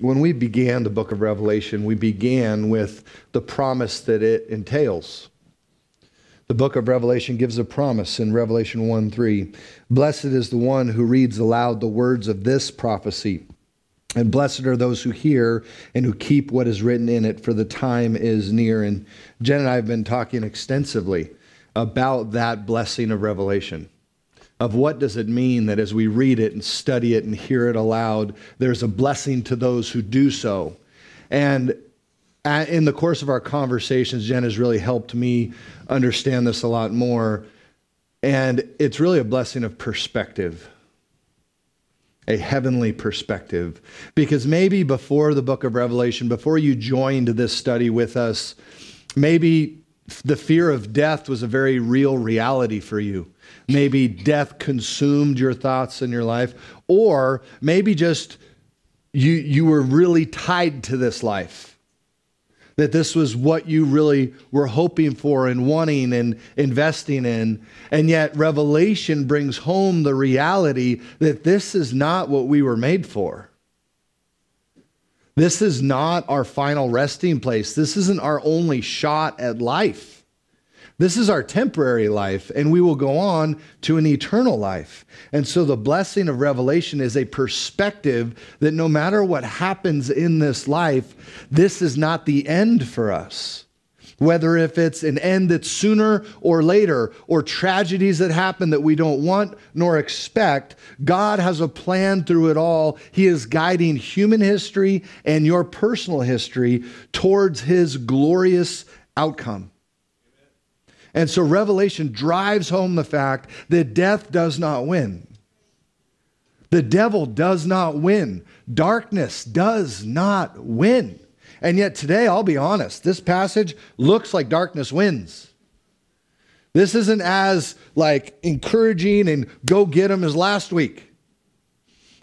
when we began the book of Revelation, we began with the promise that it entails. The book of Revelation gives a promise in Revelation 1 3. Blessed is the one who reads aloud the words of this prophecy. And blessed are those who hear and who keep what is written in it, for the time is near. And Jen and I have been talking extensively about that blessing of Revelation of what does it mean that as we read it and study it and hear it aloud, there's a blessing to those who do so. And in the course of our conversations, Jen has really helped me understand this a lot more. And it's really a blessing of perspective, a heavenly perspective. Because maybe before the book of Revelation, before you joined this study with us, maybe the fear of death was a very real reality for you Maybe death consumed your thoughts in your life, or maybe just you, you were really tied to this life. That this was what you really were hoping for and wanting and investing in. And yet, Revelation brings home the reality that this is not what we were made for. This is not our final resting place. This isn't our only shot at life. This is our temporary life, and we will go on to an eternal life. And so the blessing of Revelation is a perspective that no matter what happens in this life, this is not the end for us whether if it's an end that's sooner or later or tragedies that happen that we don't want nor expect god has a plan through it all he is guiding human history and your personal history towards his glorious outcome and so Revelation drives home the fact that death does not win. The devil does not win. Darkness does not win. And yet, today, I'll be honest, this passage looks like darkness wins. This isn't as like encouraging and go get him as last week.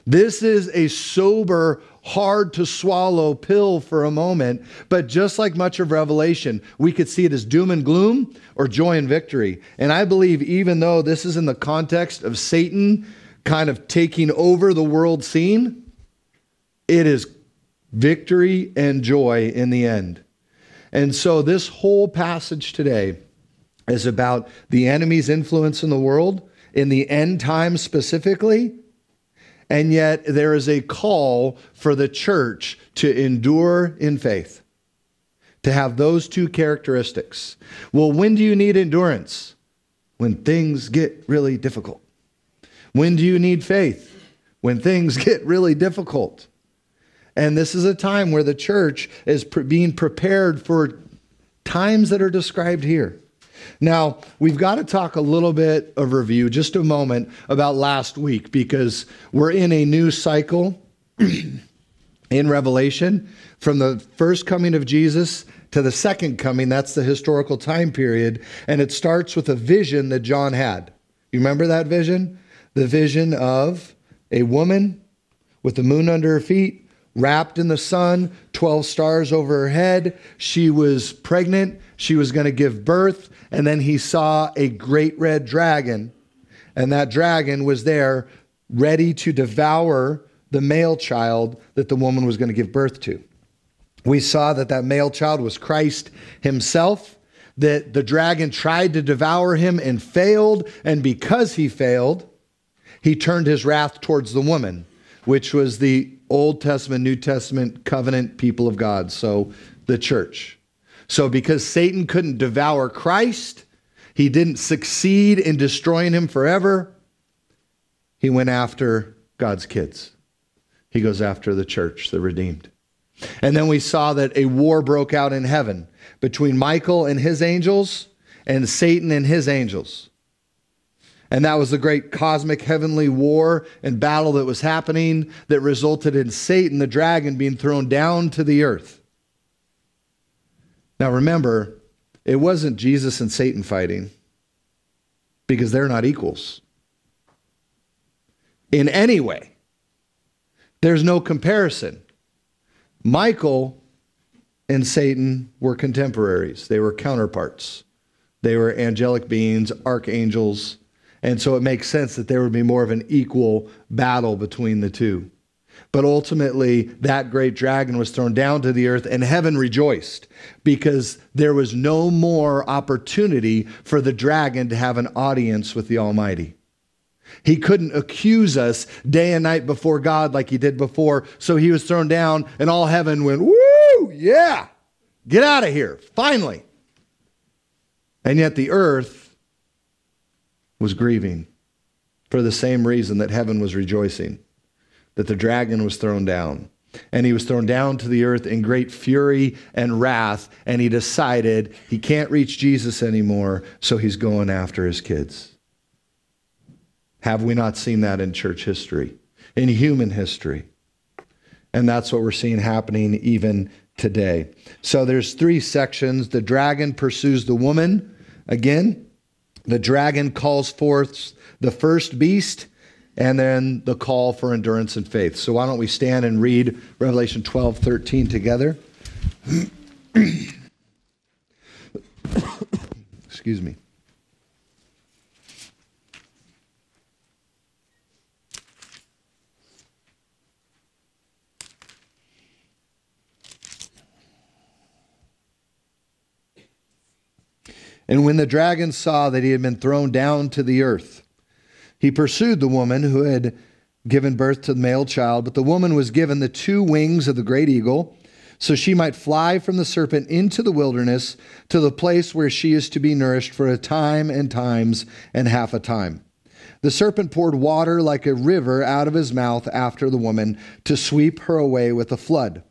This is a sober hard to swallow pill for a moment. But just like much of Revelation, we could see it as doom and gloom or joy and victory. And I believe, even though this is in the context of Satan kind of taking over the world scene, it is victory and joy in the end. And so, this whole passage today is about the enemy's influence in the world, in the end times specifically, and yet, there is a call for the church to endure in faith, to have those two characteristics. Well, when do you need endurance? When things get really difficult. When do you need faith? When things get really difficult. And this is a time where the church is pre- being prepared for times that are described here. Now, we've got to talk a little bit of review, just a moment, about last week because we're in a new cycle in Revelation from the first coming of Jesus to the second coming. That's the historical time period. And it starts with a vision that John had. You remember that vision? The vision of a woman with the moon under her feet, wrapped in the sun, 12 stars over her head. She was pregnant she was going to give birth, and then he saw a great red dragon, and that dragon was there ready to devour the male child that the woman was going to give birth to. We saw that that male child was Christ himself, that the dragon tried to devour him and failed, and because he failed, he turned his wrath towards the woman, which was the Old Testament, New Testament covenant people of God, so the church. So, because Satan couldn't devour Christ, he didn't succeed in destroying him forever. He went after God's kids, he goes after the church, the redeemed. And then we saw that a war broke out in heaven between Michael and his angels and Satan and his angels. And that was the great cosmic heavenly war and battle that was happening that resulted in Satan, the dragon, being thrown down to the earth. Now remember, it wasn't Jesus and Satan fighting because they're not equals in any way. There's no comparison. Michael and Satan were contemporaries, they were counterparts. They were angelic beings, archangels, and so it makes sense that there would be more of an equal battle between the two. But ultimately, that great dragon was thrown down to the earth, and heaven rejoiced because there was no more opportunity for the dragon to have an audience with the Almighty. He couldn't accuse us day and night before God like he did before. So he was thrown down, and all heaven went, Woo, yeah, get out of here, finally. And yet the earth was grieving for the same reason that heaven was rejoicing that the dragon was thrown down. And he was thrown down to the earth in great fury and wrath. And he decided he can't reach Jesus anymore, so he's going after his kids. Have we not seen that in church history, in human history? And that's what we're seeing happening even today. So there's three sections. The dragon pursues the woman again. The dragon calls forth the first beast and then the call for endurance and faith. So why don't we stand and read Revelation 12, 13 together? Excuse me. And when the dragon saw that he had been thrown down to the earth, he pursued the woman who had given birth to the male child, but the woman was given the two wings of the great eagle, so she might fly from the serpent into the wilderness to the place where she is to be nourished for a time and times and half a time. The serpent poured water like a river out of his mouth after the woman to sweep her away with a flood.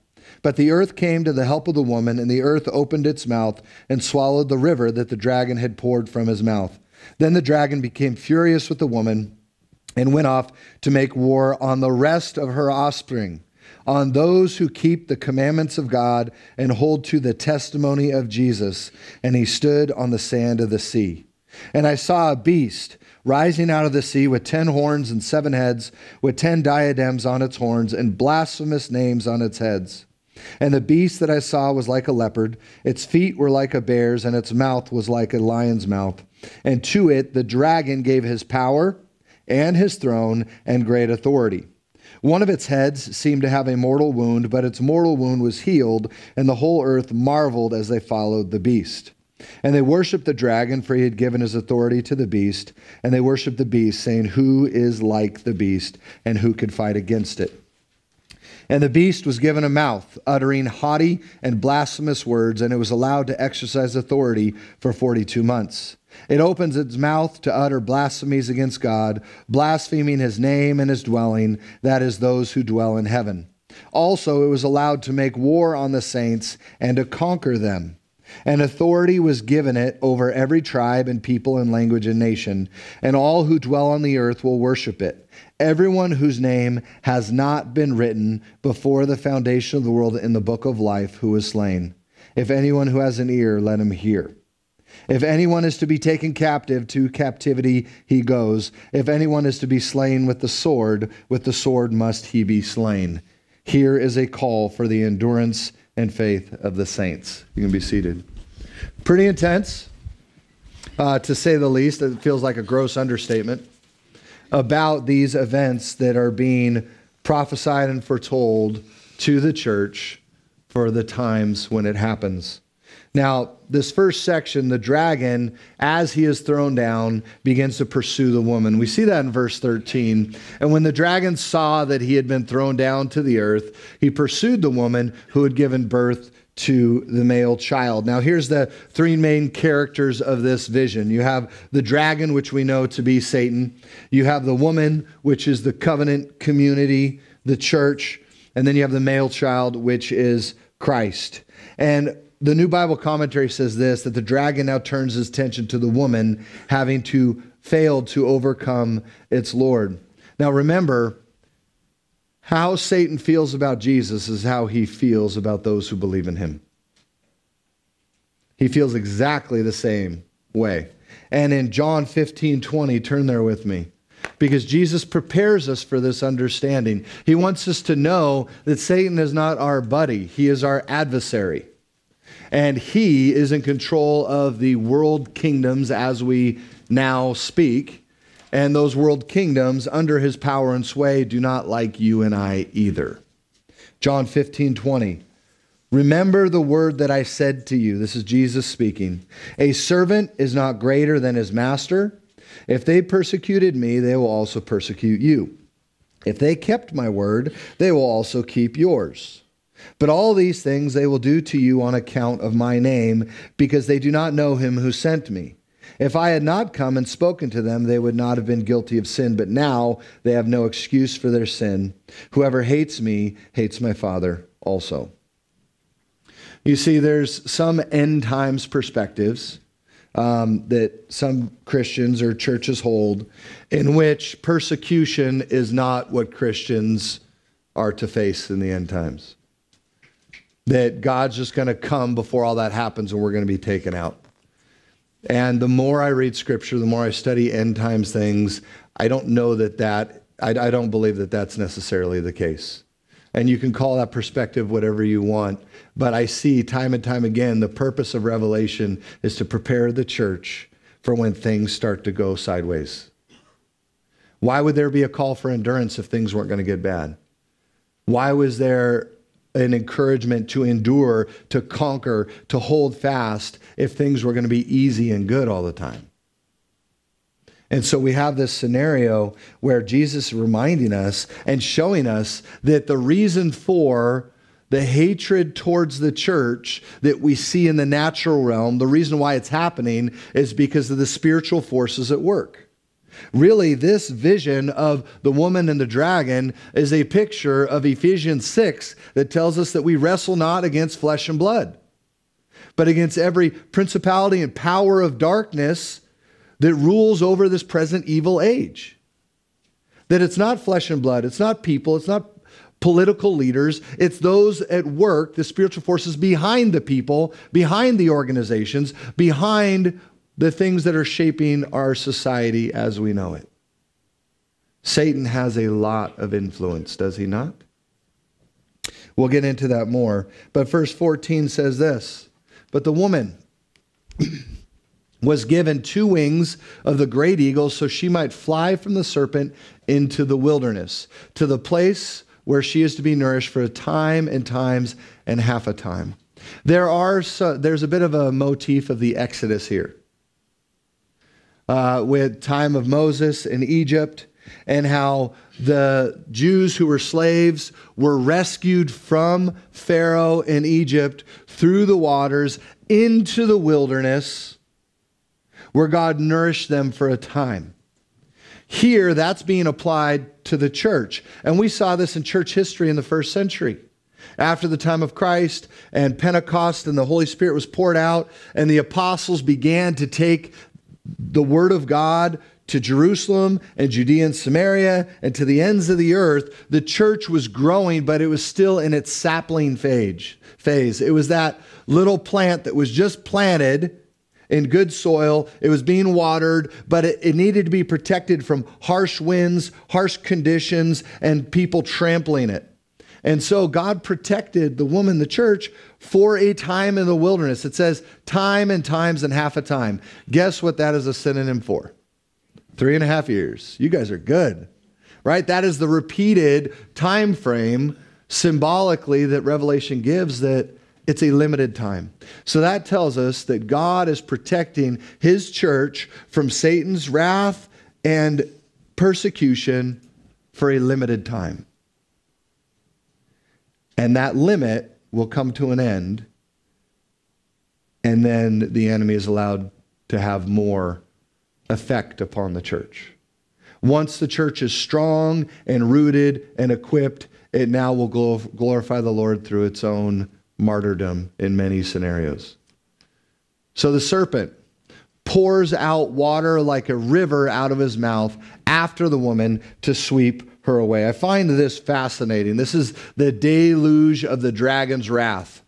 But the earth came to the help of the woman, and the earth opened its mouth and swallowed the river that the dragon had poured from his mouth. Then the dragon became furious with the woman and went off to make war on the rest of her offspring, on those who keep the commandments of God and hold to the testimony of Jesus. And he stood on the sand of the sea. And I saw a beast rising out of the sea with ten horns and seven heads, with ten diadems on its horns and blasphemous names on its heads. And the beast that I saw was like a leopard, its feet were like a bear's, and its mouth was like a lion's mouth. And to it the dragon gave his power and his throne and great authority. One of its heads seemed to have a mortal wound, but its mortal wound was healed, and the whole earth marveled as they followed the beast. And they worshiped the dragon, for he had given his authority to the beast. And they worshiped the beast, saying, Who is like the beast, and who can fight against it? And the beast was given a mouth, uttering haughty and blasphemous words, and it was allowed to exercise authority for 42 months. It opens its mouth to utter blasphemies against God, blaspheming his name and his dwelling, that is, those who dwell in heaven. Also, it was allowed to make war on the saints and to conquer them. And authority was given it over every tribe and people and language and nation, and all who dwell on the earth will worship it everyone whose name has not been written before the foundation of the world in the book of life who is slain. If anyone who has an ear, let him hear. If anyone is to be taken captive, to captivity he goes. If anyone is to be slain with the sword, with the sword must he be slain. Here is a call for the endurance and faith of the saints. You can be seated. Pretty intense, uh, to say the least. It feels like a gross understatement about these events that are being prophesied and foretold to the church for the times when it happens. Now, this first section, the dragon, as he is thrown down, begins to pursue the woman. We see that in verse 13. And when the dragon saw that he had been thrown down to the earth, he pursued the woman who had given birth to the male child. Now, here's the three main characters of this vision you have the dragon, which we know to be Satan, you have the woman, which is the covenant community, the church, and then you have the male child, which is Christ. And the New Bible commentary says this that the dragon now turns his attention to the woman, having to failed to overcome its Lord. Now, remember, how Satan feels about Jesus is how he feels about those who believe in him. He feels exactly the same way. And in John 15 20, turn there with me because Jesus prepares us for this understanding. He wants us to know that Satan is not our buddy, he is our adversary. And he is in control of the world kingdoms as we now speak and those world kingdoms under his power and sway do not like you and I either. John 15, 20. Remember the word that I said to you. This is Jesus speaking. A servant is not greater than his master. If they persecuted me, they will also persecute you. If they kept my word, they will also keep yours. But all these things they will do to you on account of my name, because they do not know him who sent me. If I had not come and spoken to them, they would not have been guilty of sin, but now they have no excuse for their sin. Whoever hates me hates my Father also. You see, there's some end times perspectives um, that some Christians or churches hold in which persecution is not what Christians are to face in the end times. That God's just going to come before all that happens and we're going to be taken out. And the more I read scripture, the more I study end times things, I don't know that that, I, I don't believe that that's necessarily the case. And you can call that perspective whatever you want. But I see time and time again the purpose of Revelation is to prepare the church for when things start to go sideways. Why would there be a call for endurance if things weren't going to get bad? Why was there an encouragement to endure, to conquer, to hold fast if things were going to be easy and good all the time. And so we have this scenario where Jesus is reminding us and showing us that the reason for the hatred towards the church that we see in the natural realm, the reason why it's happening is because of the spiritual forces at work. Really, this vision of the woman and the dragon is a picture of Ephesians 6 that tells us that we wrestle not against flesh and blood, but against every principality and power of darkness that rules over this present evil age. That it's not flesh and blood, it's not people, it's not political leaders, it's those at work, the spiritual forces behind the people, behind the organizations, behind the things that are shaping our society as we know it. Satan has a lot of influence, does he not? We'll get into that more. But verse 14 says this But the woman was given two wings of the great eagle so she might fly from the serpent into the wilderness, to the place where she is to be nourished for a time and times and half a time. There are so, there's a bit of a motif of the Exodus here uh, with time of Moses in Egypt and how the Jews who were slaves were rescued from Pharaoh in Egypt through the waters into the wilderness where God nourished them for a time. Here, that's being applied to the church. And we saw this in church history in the first century. After the time of Christ and Pentecost, and the Holy Spirit was poured out, and the apostles began to take the word of God to Jerusalem and Judea and Samaria and to the ends of the earth, the church was growing, but it was still in its sapling phase. phase. It was that little plant that was just planted in good soil. It was being watered, but it, it, needed to be protected from harsh winds, harsh conditions, and people trampling it. And so God protected the woman, the church, for a time in the wilderness. It says time and times and half a time. Guess what that is a synonym for? Three and a half years. You guys are good, right? That is the repeated time frame symbolically that Revelation gives that it's a limited time. So that tells us that God is protecting his church from Satan's wrath and persecution for a limited time. And that limit will come to an end. And then the enemy is allowed to have more effect upon the church. Once the church is strong and rooted and equipped, it now will glorify the Lord through its own martyrdom in many scenarios. So the serpent pours out water like a river out of his mouth after the woman to sweep her away. I find this fascinating. This is the deluge of the dragon's wrath.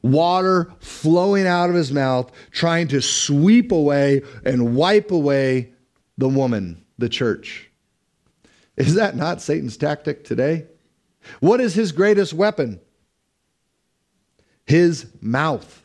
Water flowing out of his mouth, trying to sweep away and wipe away the woman, the church. Is that not Satan's tactic today? What is his greatest weapon? His mouth.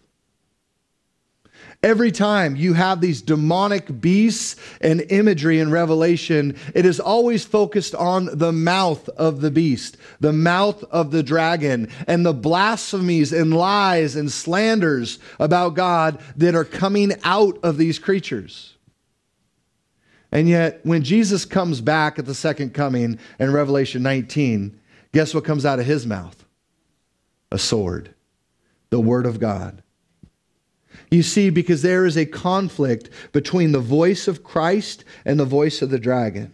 Every time you have these demonic beasts and imagery in Revelation, it is always focused on the mouth of the beast, the mouth of the dragon, and the blasphemies and lies and slanders about God that are coming out of these creatures. And yet, when Jesus comes back at the second coming in Revelation 19, guess what comes out of his mouth? A sword, the word of God. You see, because there is a conflict between the voice of Christ and the voice of the dragon.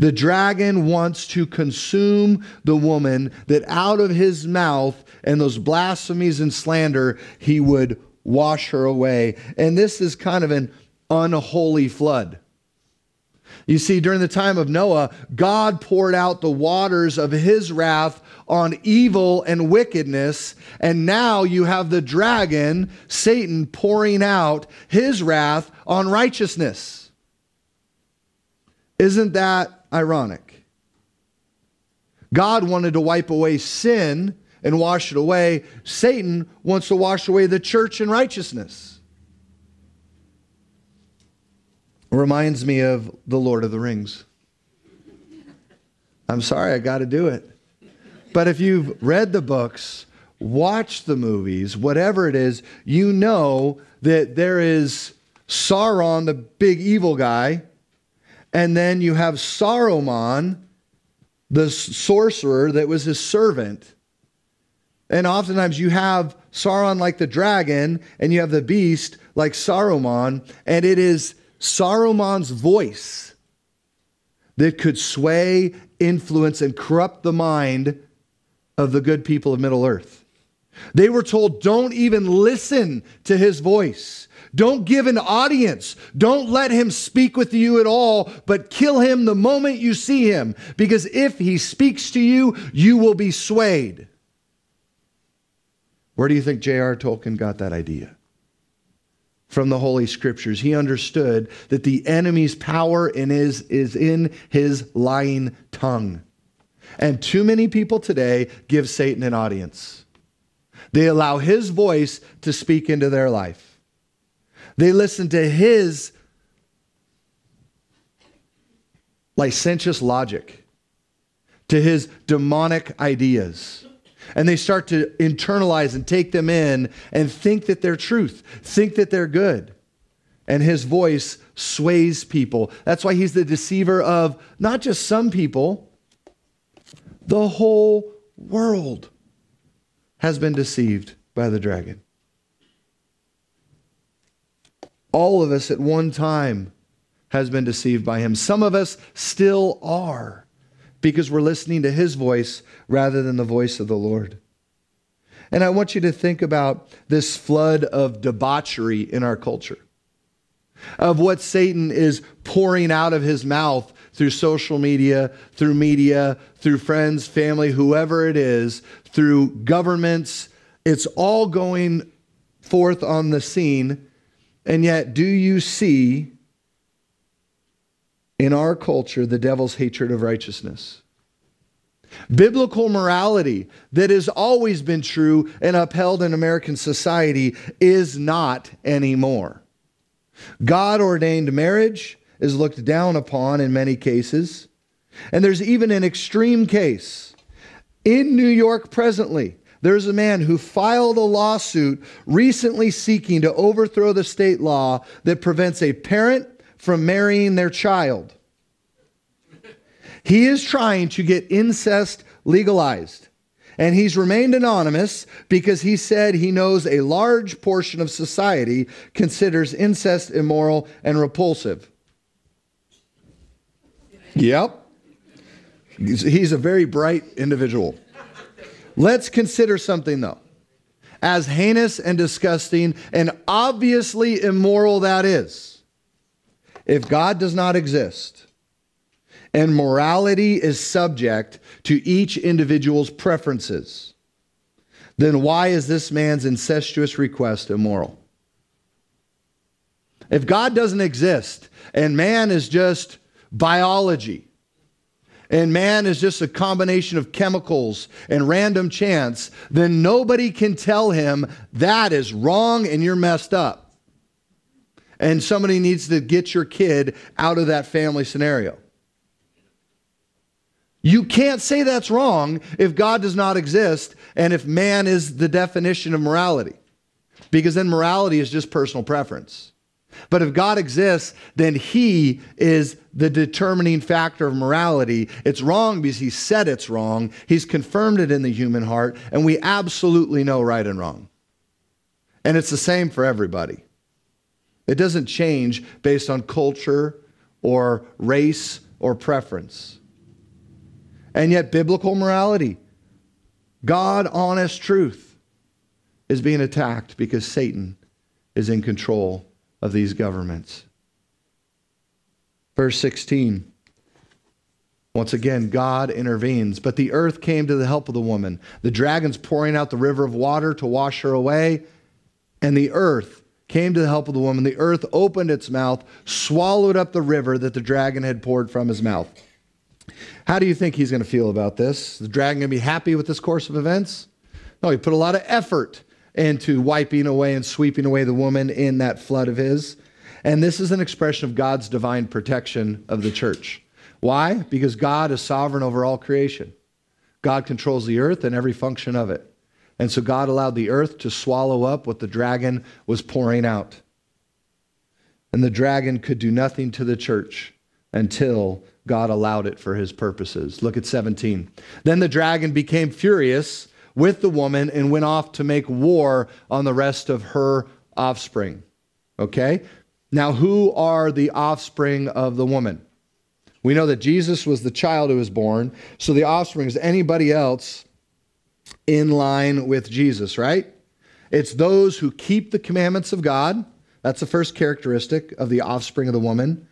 The dragon wants to consume the woman that out of his mouth and those blasphemies and slander, he would wash her away. And this is kind of an unholy flood. You see, during the time of Noah, God poured out the waters of his wrath on evil and wickedness. And now you have the dragon, Satan, pouring out his wrath on righteousness. Isn't that ironic? God wanted to wipe away sin and wash it away. Satan wants to wash away the church and righteousness. reminds me of the Lord of the Rings. I'm sorry, I got to do it. But if you've read the books, watched the movies, whatever it is, you know that there is Sauron, the big evil guy, and then you have Saruman, the sorcerer that was his servant. And oftentimes you have Sauron like the dragon, and you have the beast like Saruman, and it is Saruman's voice that could sway, influence, and corrupt the mind of the good people of Middle Earth. They were told, don't even listen to his voice. Don't give an audience. Don't let him speak with you at all, but kill him the moment you see him, because if he speaks to you, you will be swayed. Where do you think J.R. Tolkien got that idea? from the Holy Scriptures. He understood that the enemy's power in his, is in his lying tongue. And too many people today give Satan an audience. They allow his voice to speak into their life, they listen to his licentious logic, to his demonic ideas and they start to internalize and take them in and think that they're truth, think that they're good. And his voice sways people. That's why he's the deceiver of not just some people, the whole world has been deceived by the dragon. All of us at one time has been deceived by him. Some of us still are because we're listening to his voice rather than the voice of the Lord. And I want you to think about this flood of debauchery in our culture, of what Satan is pouring out of his mouth through social media, through media, through friends, family, whoever it is, through governments. It's all going forth on the scene. And yet, do you see in our culture the devil's hatred of righteousness. Biblical morality that has always been true and upheld in American society is not anymore. God ordained marriage is looked down upon in many cases. And there's even an extreme case. In New York presently, there's a man who filed a lawsuit recently seeking to overthrow the state law that prevents a parent from marrying their child. He is trying to get incest legalized. And he's remained anonymous because he said he knows a large portion of society considers incest immoral and repulsive. Yep. He's a very bright individual. Let's consider something, though. As heinous and disgusting and obviously immoral that is if God does not exist and morality is subject to each individual's preferences, then why is this man's incestuous request immoral? If God doesn't exist and man is just biology, and man is just a combination of chemicals and random chance, then nobody can tell him that is wrong and you're messed up and somebody needs to get your kid out of that family scenario. You can't say that's wrong if God does not exist and if man is the definition of morality, because then morality is just personal preference. But if God exists, then he is the determining factor of morality. It's wrong because he said it's wrong. He's confirmed it in the human heart, and we absolutely know right and wrong. And it's the same for everybody. It doesn't change based on culture or race or preference. And yet, biblical morality, God honest truth, is being attacked because Satan is in control of these governments. Verse 16. Once again, God intervenes. But the earth came to the help of the woman. The dragon's pouring out the river of water to wash her away, and the earth came to the help of the woman. The earth opened its mouth, swallowed up the river that the dragon had poured from his mouth. How do you think he's going to feel about this? The dragon going to be happy with this course of events? No, he put a lot of effort into wiping away and sweeping away the woman in that flood of his. And this is an expression of God's divine protection of the church. Why? Because God is sovereign over all creation. God controls the earth and every function of it. And so God allowed the earth to swallow up what the dragon was pouring out. And the dragon could do nothing to the church until God allowed it for his purposes. Look at 17. Then the dragon became furious with the woman and went off to make war on the rest of her offspring. Okay? Now, who are the offspring of the woman? We know that Jesus was the child who was born, so the offspring is anybody else in line with Jesus, right? It's those who keep the commandments of God. That's the first characteristic of the offspring of the woman,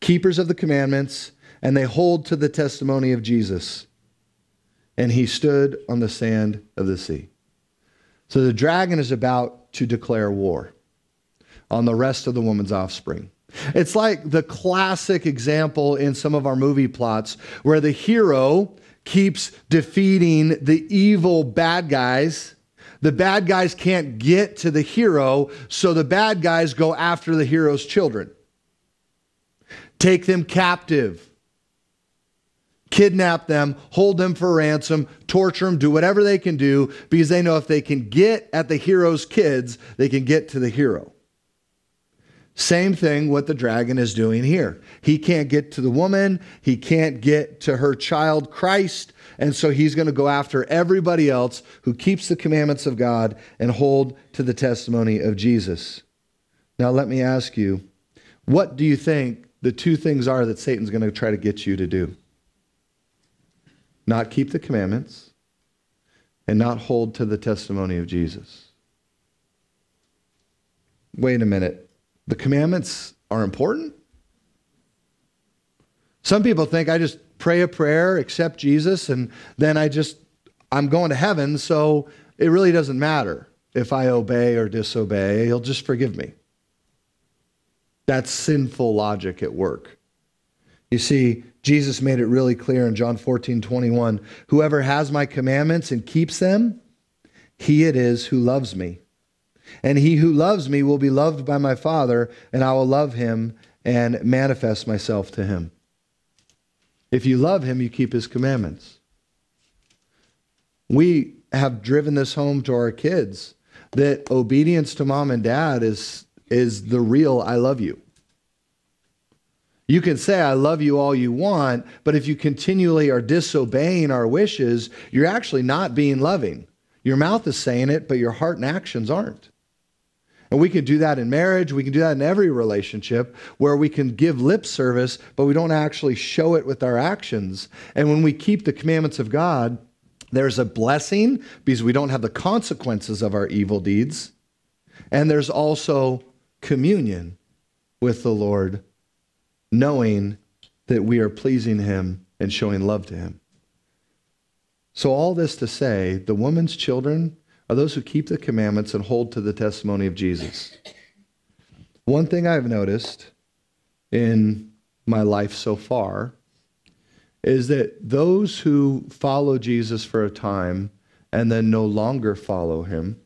keepers of the commandments, and they hold to the testimony of Jesus. And he stood on the sand of the sea. So the dragon is about to declare war on the rest of the woman's offspring. It's like the classic example in some of our movie plots where the hero keeps defeating the evil bad guys. The bad guys can't get to the hero, so the bad guys go after the hero's children, take them captive, kidnap them, hold them for ransom, torture them, do whatever they can do because they know if they can get at the hero's kids, they can get to the hero. Same thing what the dragon is doing here. He can't get to the woman, he can't get to her child Christ, and so he's going to go after everybody else who keeps the commandments of God and hold to the testimony of Jesus. Now let me ask you, what do you think the two things are that Satan's going to try to get you to do? Not keep the commandments and not hold to the testimony of Jesus. Wait a minute. The commandments are important. Some people think I just pray a prayer, accept Jesus, and then I just, I'm going to heaven, so it really doesn't matter if I obey or disobey. He'll just forgive me. That's sinful logic at work. You see, Jesus made it really clear in John 14, 21. Whoever has my commandments and keeps them, he it is who loves me. And he who loves me will be loved by my Father, and I will love him and manifest myself to him. If you love him, you keep his commandments. We have driven this home to our kids that obedience to mom and dad is is the real I love you. You can say I love you all you want, but if you continually are disobeying our wishes, you're actually not being loving. Your mouth is saying it, but your heart and actions aren't. And we can do that in marriage, we can do that in every relationship where we can give lip service, but we don't actually show it with our actions. And when we keep the commandments of God, there's a blessing because we don't have the consequences of our evil deeds. And there's also communion with the Lord, knowing that we are pleasing Him and showing love to Him. So, all this to say, the woman's children are those who keep the commandments and hold to the testimony of Jesus. One thing I've noticed in my life so far is that those who follow Jesus for a time and then no longer follow him,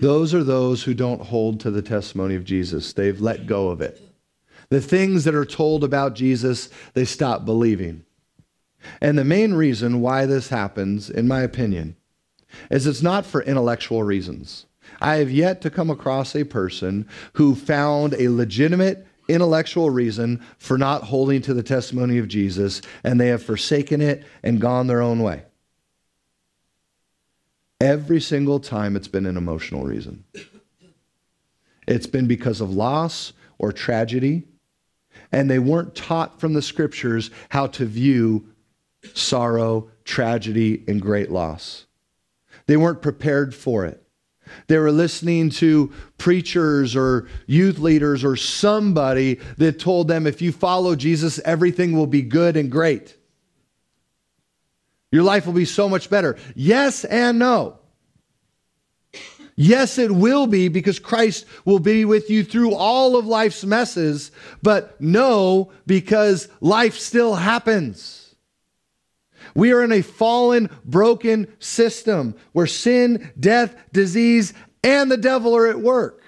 those are those who don't hold to the testimony of Jesus. They've let go of it. The things that are told about Jesus, they stop believing. And the main reason why this happens, in my opinion, is it's not for intellectual reasons. I have yet to come across a person who found a legitimate intellectual reason for not holding to the testimony of Jesus and they have forsaken it and gone their own way. Every single time it's been an emotional reason. It's been because of loss or tragedy, and they weren't taught from the scriptures how to view sorrow, tragedy, and great loss. They weren't prepared for it. They were listening to preachers or youth leaders or somebody that told them, if you follow Jesus, everything will be good and great. Your life will be so much better. Yes and no. Yes, it will be because Christ will be with you through all of life's messes, but no, because life still happens. We are in a fallen, broken system where sin, death, disease, and the devil are at work.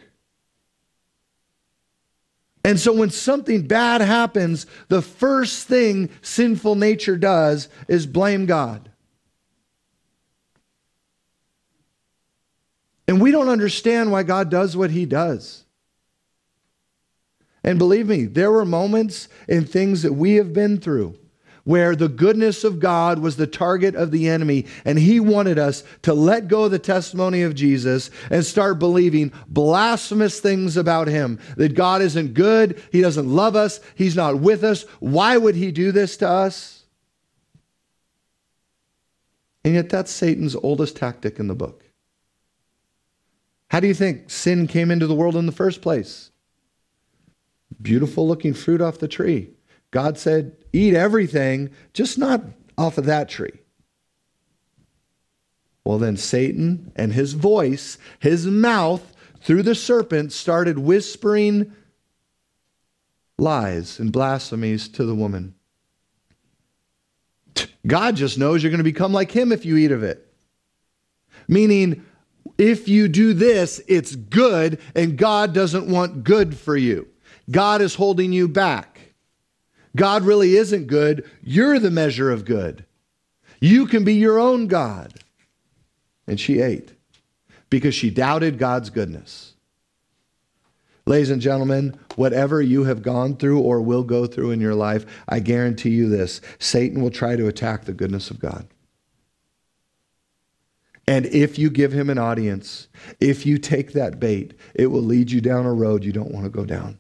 And so when something bad happens, the first thing sinful nature does is blame God. And we don't understand why God does what he does. And believe me, there were moments and things that we have been through where the goodness of God was the target of the enemy, and he wanted us to let go of the testimony of Jesus and start believing blasphemous things about him that God isn't good, he doesn't love us, he's not with us. Why would he do this to us? And yet, that's Satan's oldest tactic in the book. How do you think sin came into the world in the first place? Beautiful looking fruit off the tree. God said, eat everything, just not off of that tree. Well, then Satan and his voice, his mouth through the serpent, started whispering lies and blasphemies to the woman. God just knows you're going to become like him if you eat of it. Meaning, if you do this, it's good, and God doesn't want good for you. God is holding you back. God really isn't good. You're the measure of good. You can be your own God. And she ate because she doubted God's goodness. Ladies and gentlemen, whatever you have gone through or will go through in your life, I guarantee you this Satan will try to attack the goodness of God. And if you give him an audience, if you take that bait, it will lead you down a road you don't want to go down.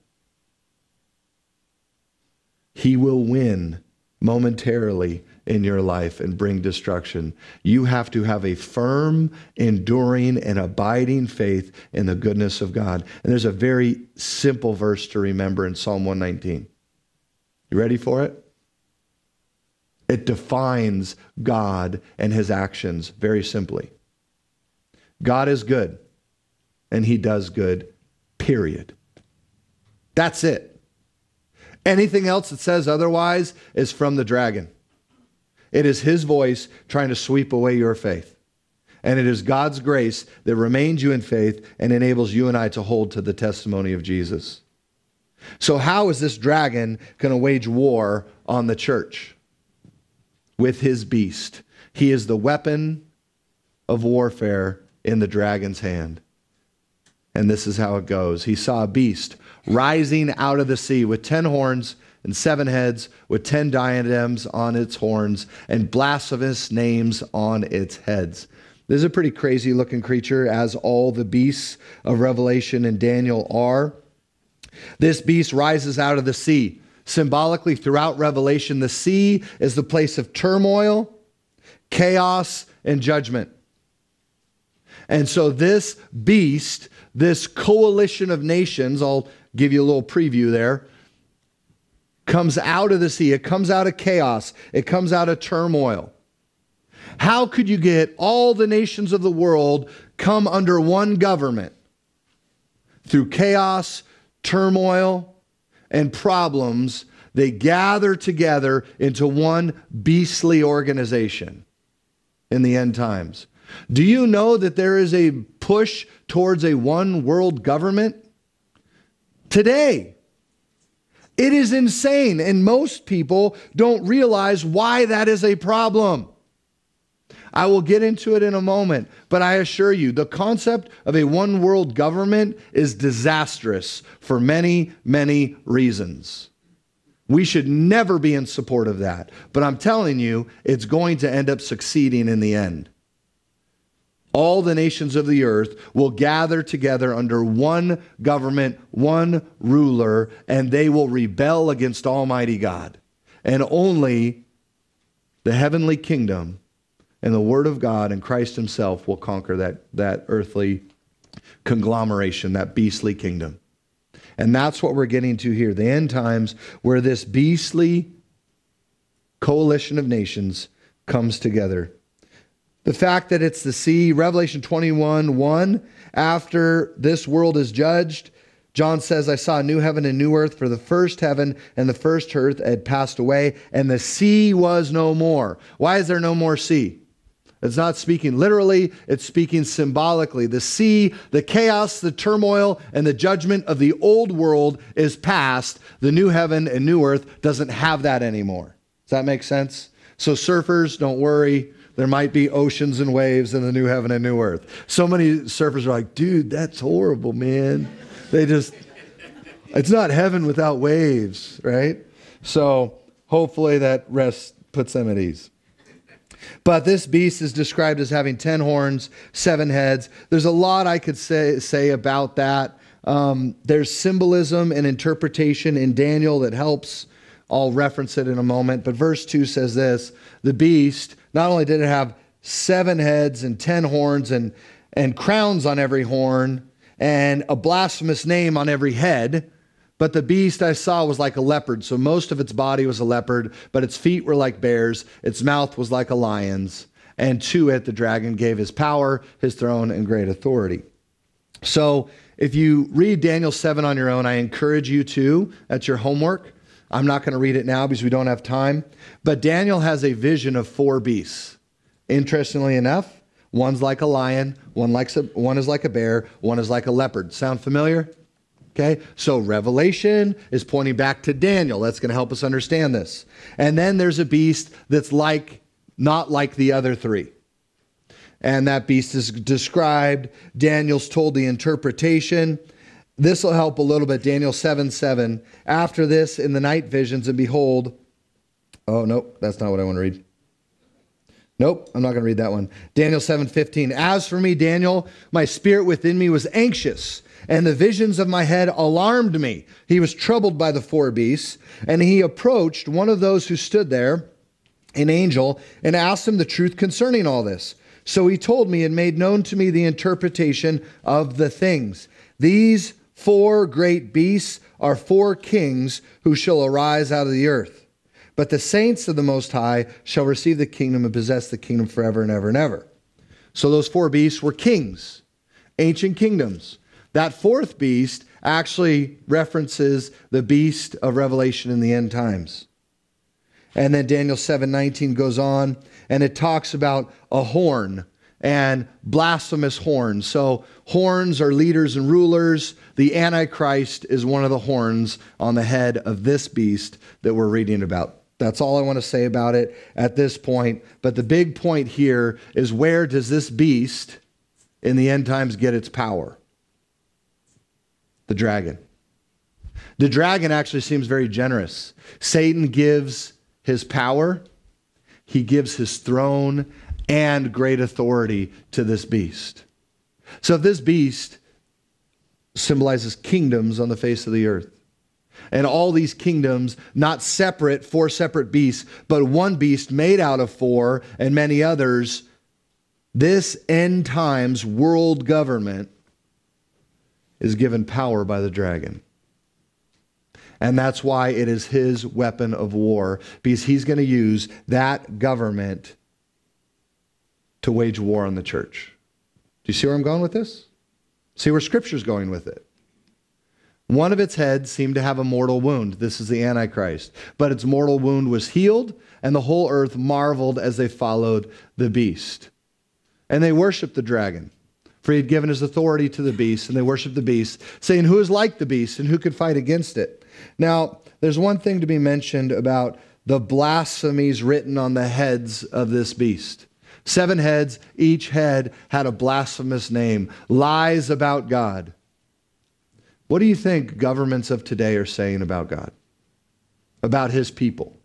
He will win momentarily in your life and bring destruction. You have to have a firm, enduring, and abiding faith in the goodness of God. And there's a very simple verse to remember in Psalm 119. You ready for it? It defines God and his actions very simply. God is good, and he does good, period. That's it. Anything else that says otherwise is from the dragon. It is his voice trying to sweep away your faith. And it is God's grace that remains you in faith and enables you and I to hold to the testimony of Jesus. So, how is this dragon going to wage war on the church? With his beast. He is the weapon of warfare in the dragon's hand. And this is how it goes. He saw a beast rising out of the sea with ten horns and seven heads, with ten diadems on its horns, and blasphemous names on its heads. This is a pretty crazy looking creature, as all the beasts of Revelation and Daniel are. This beast rises out of the sea. Symbolically, throughout Revelation, the sea is the place of turmoil, chaos, and judgment. And so this beast, this coalition of nations, I'll give you a little preview there, comes out of the sea. It comes out of chaos. It comes out of turmoil. How could you get all the nations of the world come under one government? Through chaos, turmoil, and problems, they gather together into one beastly organization in the end times. Do you know that there is a push towards a one world government? Today. It is insane, and most people don't realize why that is a problem. I will get into it in a moment, but I assure you, the concept of a one world government is disastrous for many, many reasons. We should never be in support of that, but I'm telling you, it's going to end up succeeding in the end all the nations of the earth will gather together under one government, one ruler, and they will rebel against Almighty God. And only the heavenly kingdom and the Word of God and Christ Himself will conquer that, that earthly conglomeration, that beastly kingdom. And that's what we're getting to here the end times, where this beastly coalition of nations comes together the fact that it's the sea, Revelation 21 1, after this world is judged, John says, I saw a new heaven and new earth, for the first heaven and the first earth had passed away, and the sea was no more. Why is there no more sea? It's not speaking literally, it's speaking symbolically. The sea, the chaos, the turmoil, and the judgment of the old world is past. The new heaven and new earth doesn't have that anymore. Does that make sense? So, surfers, don't worry there might be oceans and waves in the new heaven and new earth. So many surfers are like, dude, that's horrible, man. They just, it's not heaven without waves, right? So hopefully that rest puts them at ease. But this beast is described as having 10 horns, seven heads. There's a lot I could say, say about that. Um, there's symbolism and interpretation in Daniel that helps. I'll reference it in a moment. But verse 2 says this The beast not only did it have seven heads and ten horns and, and crowns on every horn and a blasphemous name on every head, but the beast I saw was like a leopard. So most of its body was a leopard, but its feet were like bears, its mouth was like a lion's. And to it, the dragon gave his power, his throne, and great authority. So if you read Daniel 7 on your own, I encourage you to. That's your homework. I'm not going to read it now because we don't have time. But Daniel has a vision of four beasts. Interestingly enough, one's like a lion, one, likes a, one is like a bear, one is like a leopard. Sound familiar? Okay, so Revelation is pointing back to Daniel. That's going to help us understand this. And then there's a beast that's like, not like the other three. And that beast is described. Daniel's told the interpretation. This will help a little bit. Daniel 7 7. After this, in the night visions, and behold, oh, nope, that's not what I want to read. Nope, I'm not going to read that one. Daniel 7:15. As for me, Daniel, my spirit within me was anxious, and the visions of my head alarmed me. He was troubled by the four beasts, and he approached one of those who stood there, an angel, and asked him the truth concerning all this. So he told me and made known to me the interpretation of the things. These Four great beasts are four kings who shall arise out of the earth. But the saints of the Most High shall receive the kingdom and possess the kingdom forever and ever and ever. So those four beasts were kings, ancient kingdoms. That fourth beast actually references the beast of Revelation in the end times. And then Daniel 7:19 goes on and it talks about a horn and blasphemous horn. So Horns are leaders and rulers. The Antichrist is one of the horns on the head of this beast that we're reading about. That's all I want to say about it at this point. But the big point here is where does this beast in the end times get its power? The dragon. The dragon actually seems very generous. Satan gives his power, he gives his throne and great authority to this beast. So if this beast symbolizes kingdoms on the face of the earth, and all these kingdoms, not separate, four separate beasts, but one beast made out of four and many others, this end times world government is given power by the dragon. And that's why it is his weapon of war, because he's going to use that government to wage war on the church. Do you see where I'm going with this? See where Scripture's going with it. One of its heads seemed to have a mortal wound. This is the Antichrist. But its mortal wound was healed, and the whole earth marveled as they followed the beast. And they worshiped the dragon, for he had given his authority to the beast, and they worshiped the beast, saying, Who is like the beast, and who could fight against it? Now, there's one thing to be mentioned about the blasphemies written on the heads of this beast. Seven heads, each head had a blasphemous name, lies about God. What do you think governments of today are saying about God, about his people?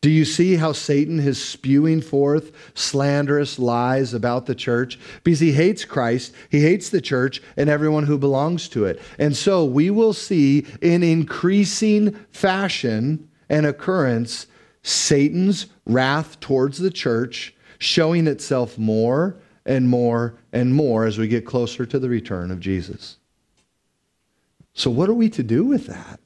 Do you see how Satan is spewing forth slanderous lies about the church? Because he hates Christ, he hates the church, and everyone who belongs to it. And so we will see in increasing fashion an occurrence Satan's wrath towards the church showing itself more and more and more as we get closer to the return of Jesus. So, what are we to do with that?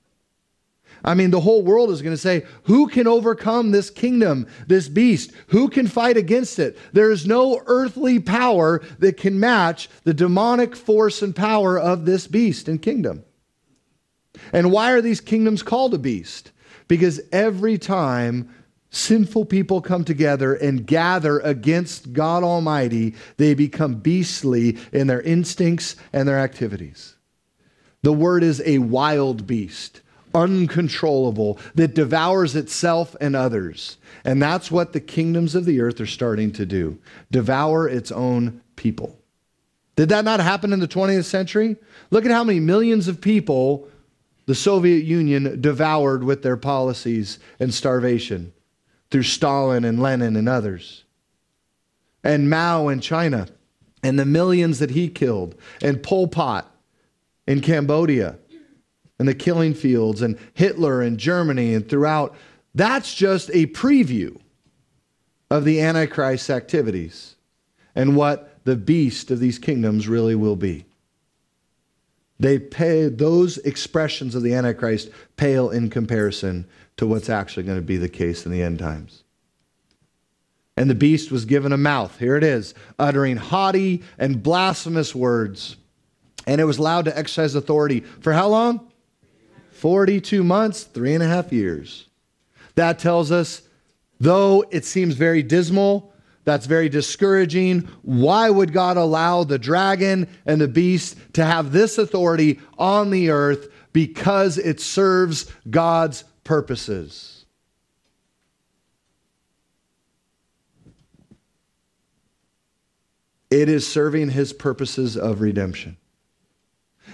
I mean, the whole world is going to say, Who can overcome this kingdom, this beast? Who can fight against it? There is no earthly power that can match the demonic force and power of this beast and kingdom. And why are these kingdoms called a beast? Because every time sinful people come together and gather against God Almighty, they become beastly in their instincts and their activities. The word is a wild beast, uncontrollable, that devours itself and others. And that's what the kingdoms of the earth are starting to do devour its own people. Did that not happen in the 20th century? Look at how many millions of people the Soviet Union devoured with their policies and starvation through Stalin and Lenin and others, and Mao in China, and the millions that he killed, and Pol Pot in Cambodia, and the killing fields, and Hitler in Germany, and throughout. That's just a preview of the Antichrist's activities and what the beast of these kingdoms really will be. They pay those expressions of the Antichrist pale in comparison to what's actually going to be the case in the end times. And the beast was given a mouth, here it is, uttering haughty and blasphemous words. And it was allowed to exercise authority for how long? 42 months, three and a half years. That tells us, though it seems very dismal, that's very discouraging. Why would God allow the dragon and the beast to have this authority on the earth? Because it serves God's purposes. It is serving his purposes of redemption.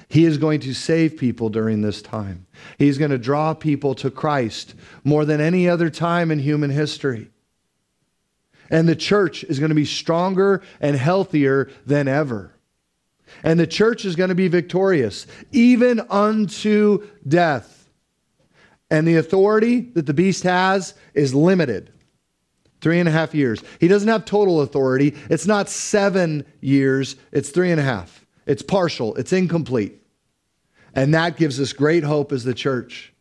He is going to save people during this time. He's going to draw people to Christ more than any other time in human history. And the church is going to be stronger and healthier than ever. And the church is going to be victorious, even unto death. And the authority that the beast has is limited three and a half years. He doesn't have total authority. It's not seven years, it's three and a half. It's partial, it's incomplete. And that gives us great hope as the church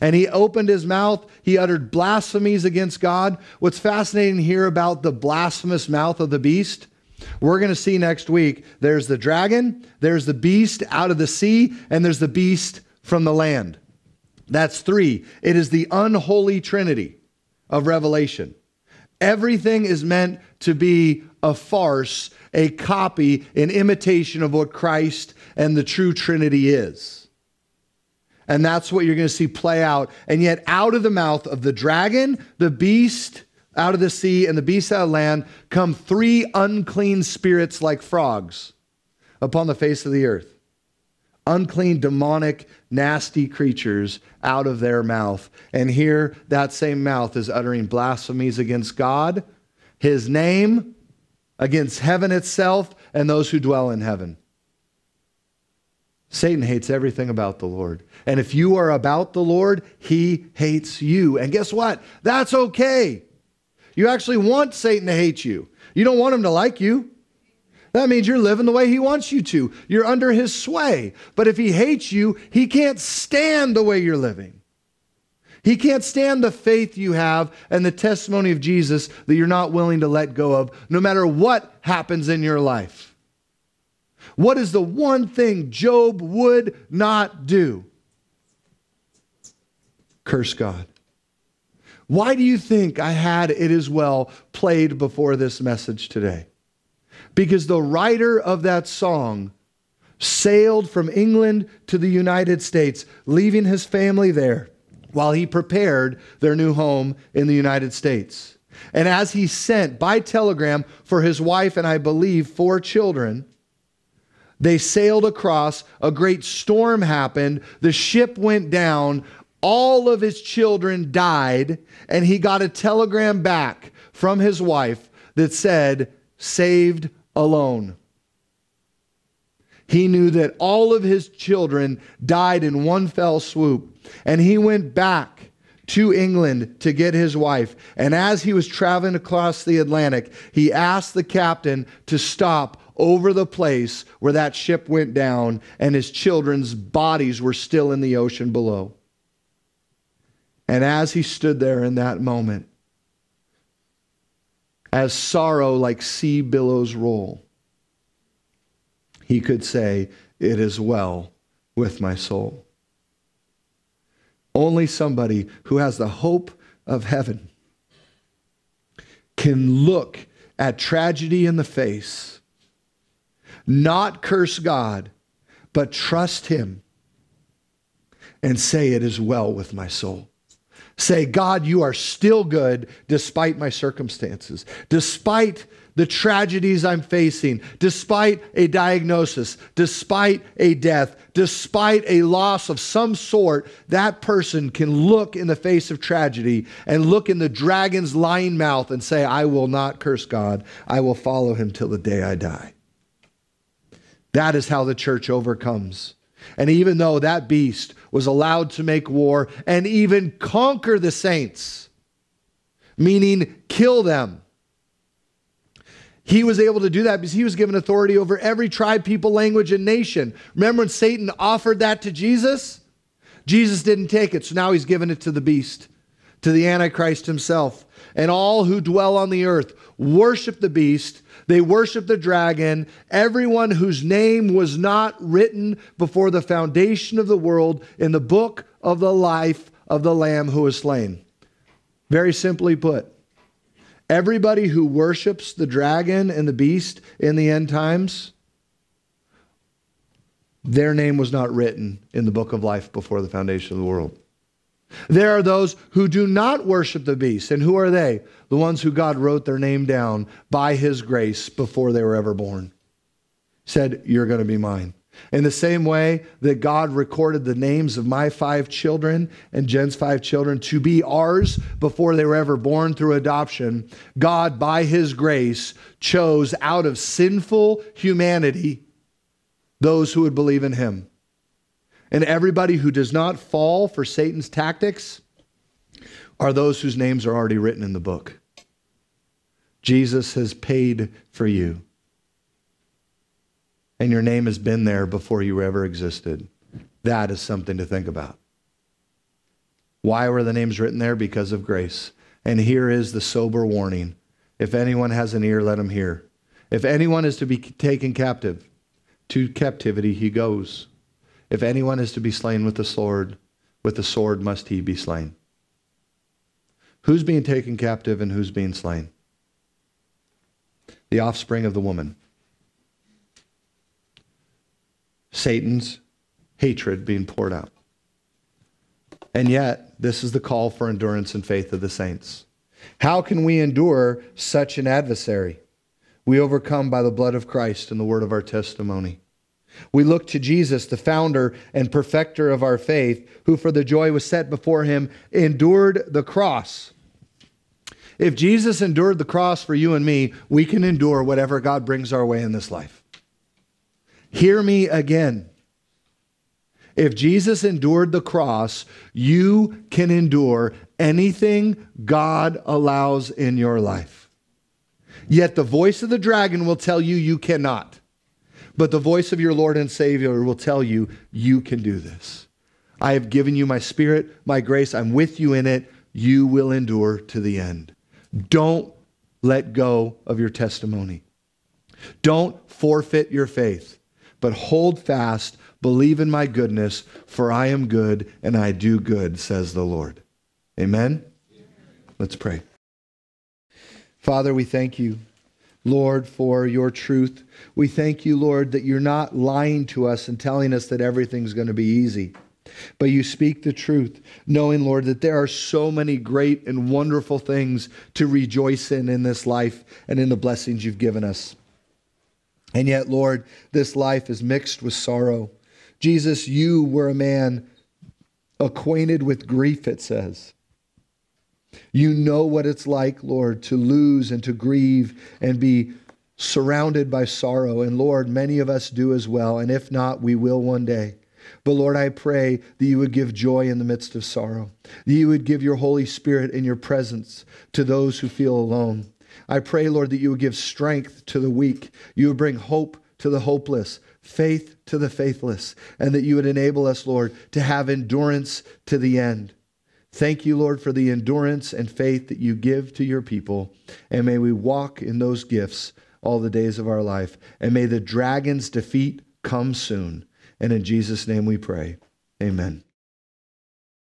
and he opened his mouth. He uttered blasphemies against God. What's fascinating here about the blasphemous mouth of the beast, we're going to see next week. There's the dragon, there's the beast out of the sea, and there's the beast from the land. That's three. It is the unholy trinity of Revelation. Everything is meant to be a farce, a copy, an imitation of what Christ and the true Trinity is. And that's what you're going to see play out. And yet, out of the mouth of the dragon, the beast, out of the sea and the beast out of land come three unclean spirits like frogs upon the face of the earth. Unclean, demonic, nasty creatures out of their mouth. And here, that same mouth is uttering blasphemies against God, his name, against heaven itself, and those who dwell in heaven. Satan hates everything about the Lord. And if you are about the Lord, he hates you. And guess what? That's okay. You actually want Satan to hate you. You don't want him to like you. That means you're living the way he wants you to. You're under his sway. But if he hates you, he can't stand the way you're living. He can't stand the faith you have and the testimony of Jesus that you're not willing to let go of, no matter what happens in your life. What is the one thing Job would not do? Curse God. Why do you think I had it as Well played before this message today? Because the writer of that song sailed from England to the United States, leaving his family there while he prepared their new home in the United States. And as he sent by telegram for his wife and I believe four children, they sailed across, a great storm happened, the ship went down, all of his children died, and he got a telegram back from his wife that said, Saved alone. He knew that all of his children died in one fell swoop, and he went back to England to get his wife. And as he was traveling across the Atlantic, he asked the captain to stop over the place where that ship went down and his children's bodies were still in the ocean below. And as he stood there in that moment, as sorrow like sea billows roll, he could say, It is well with my soul. Only somebody who has the hope of heaven can look at tragedy in the face not curse God, but trust Him and say, It is well with my soul. Say, God, you are still good despite my circumstances, despite the tragedies I'm facing, despite a diagnosis, despite a death, despite a loss of some sort, that person can look in the face of tragedy and look in the dragon's lying mouth and say, I will not curse God. I will follow him till the day I die. That is how the church overcomes. And even though that beast was allowed to make war and even conquer the saints, meaning kill them, he was able to do that because he was given authority over every tribe, people, language, and nation. Remember when Satan offered that to Jesus? Jesus didn't take it, so now he's given it to the beast, to the Antichrist himself. And all who dwell on the earth worship the beast they worship the dragon, everyone whose name was not written before the foundation of the world in the book of the life of the Lamb who was slain. Very simply put, everybody who worships the dragon and the beast in the end times, their name was not written in the book of life before the foundation of the world. There are those who do not worship the beast. And who are they? The ones who God wrote their name down by his grace before they were ever born. Said, You're going to be mine. In the same way that God recorded the names of my five children and Jen's five children to be ours before they were ever born through adoption, God, by his grace, chose out of sinful humanity those who would believe in him. And everybody who does not fall for Satan's tactics are those whose names are already written in the book. Jesus has paid for you. And your name has been there before you ever existed. That is something to think about. Why were the names written there? Because of grace. And here is the sober warning if anyone has an ear, let him hear. If anyone is to be taken captive, to captivity he goes. If anyone is to be slain with the sword, with the sword must he be slain. Who's being taken captive and who's being slain? The offspring of the woman. Satan's hatred being poured out. And yet, this is the call for endurance and faith of the saints. How can we endure such an adversary? We overcome by the blood of Christ and the word of our testimony. We look to Jesus, the founder and perfecter of our faith, who for the joy was set before him endured the cross. If Jesus endured the cross for you and me, we can endure whatever God brings our way in this life. Hear me again. If Jesus endured the cross, you can endure anything God allows in your life. Yet the voice of the dragon will tell you you cannot. But the voice of your Lord and Savior will tell you, you can do this. I have given you my spirit, my grace. I'm with you in it. You will endure to the end. Don't let go of your testimony. Don't forfeit your faith, but hold fast. Believe in my goodness, for I am good and I do good, says the Lord. Amen? Let's pray. Father, we thank you. Lord, for your truth. We thank you, Lord, that you're not lying to us and telling us that everything's going to be easy. But you speak the truth, knowing, Lord, that there are so many great and wonderful things to rejoice in in this life and in the blessings you've given us. And yet, Lord, this life is mixed with sorrow. Jesus, you were a man acquainted with grief, it says. You know what it's like, Lord, to lose and to grieve and be surrounded by sorrow. And Lord, many of us do as well. And if not, we will one day. But Lord, I pray that you would give joy in the midst of sorrow, that you would give your Holy Spirit in your presence to those who feel alone. I pray, Lord, that you would give strength to the weak, you would bring hope to the hopeless, faith to the faithless, and that you would enable us, Lord, to have endurance to the end. Thank you, Lord, for the endurance and faith that you give to your people. And may we walk in those gifts all the days of our life. And may the dragon's defeat come soon. And in Jesus' name we pray. Amen.